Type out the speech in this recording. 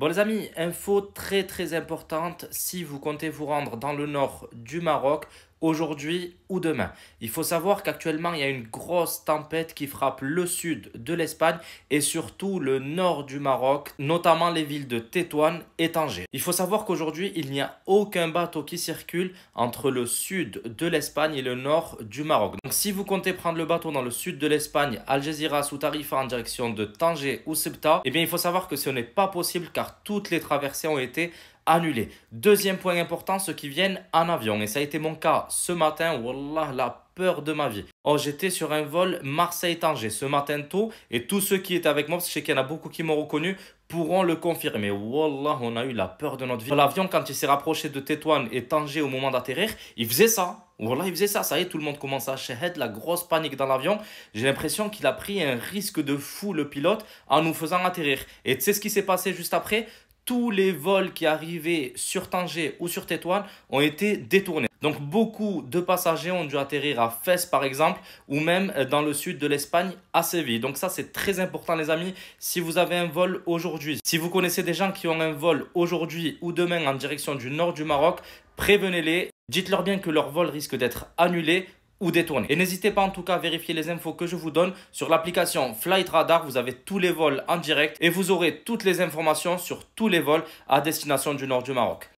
Bon les amis, info très très importante, si vous comptez vous rendre dans le nord du Maroc, aujourd'hui ou demain. Il faut savoir qu'actuellement, il y a une grosse tempête qui frappe le sud de l'Espagne et surtout le nord du Maroc, notamment les villes de Tétouan et Tanger. Il faut savoir qu'aujourd'hui, il n'y a aucun bateau qui circule entre le sud de l'Espagne et le nord du Maroc. Donc si vous comptez prendre le bateau dans le sud de l'Espagne, Algeciras ou Tarifa en direction de Tanger ou Ceuta, eh bien il faut savoir que ce n'est pas possible car toutes les traversées ont été annulé. Deuxième point important, ceux qui viennent en avion. Et ça a été mon cas ce matin. Wallah, la peur de ma vie. Oh, j'étais sur un vol Marseille-Tanger ce matin tôt. Et tous ceux qui étaient avec moi, je sais qu'il y en a beaucoup qui m'ont reconnu, pourront le confirmer. Wallah, on a eu la peur de notre vie. L'avion, quand il s'est rapproché de Tétouan et Tanger au moment d'atterrir, il faisait ça. Wallah, il faisait ça. Ça y est, tout le monde commence à cherrer la grosse panique dans l'avion. J'ai l'impression qu'il a pris un risque de fou, le pilote, en nous faisant atterrir. Et tu sais ce qui s'est passé juste après tous les vols qui arrivaient sur Tanger ou sur Tétouan ont été détournés. Donc beaucoup de passagers ont dû atterrir à Fès par exemple ou même euh, dans le sud de l'Espagne à Séville. Donc ça c'est très important les amis si vous avez un vol aujourd'hui. Si vous connaissez des gens qui ont un vol aujourd'hui ou demain en direction du nord du Maroc, prévenez-les. Dites-leur bien que leur vol risque d'être annulé ou Et n'hésitez pas en tout cas à vérifier les infos que je vous donne sur l'application Flight Radar. Vous avez tous les vols en direct et vous aurez toutes les informations sur tous les vols à destination du nord du Maroc.